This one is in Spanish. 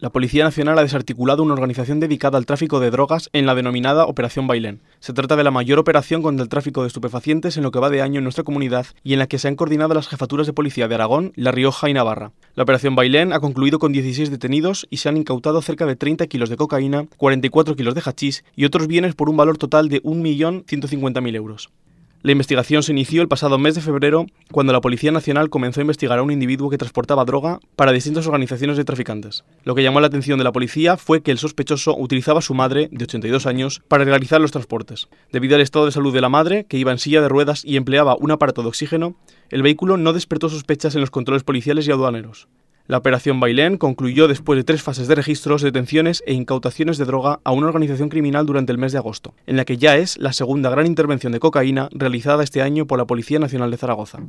La Policía Nacional ha desarticulado una organización dedicada al tráfico de drogas en la denominada Operación Bailén. Se trata de la mayor operación contra el tráfico de estupefacientes en lo que va de año en nuestra comunidad y en la que se han coordinado las jefaturas de policía de Aragón, La Rioja y Navarra. La Operación Bailén ha concluido con 16 detenidos y se han incautado cerca de 30 kilos de cocaína, 44 kilos de hachís y otros bienes por un valor total de 1.150.000 euros. La investigación se inició el pasado mes de febrero cuando la Policía Nacional comenzó a investigar a un individuo que transportaba droga para distintas organizaciones de traficantes. Lo que llamó la atención de la policía fue que el sospechoso utilizaba a su madre, de 82 años, para realizar los transportes. Debido al estado de salud de la madre, que iba en silla de ruedas y empleaba un aparato de oxígeno, el vehículo no despertó sospechas en los controles policiales y aduaneros. La operación Bailén concluyó después de tres fases de registros, detenciones e incautaciones de droga a una organización criminal durante el mes de agosto, en la que ya es la segunda gran intervención de cocaína realizada este año por la Policía Nacional de Zaragoza.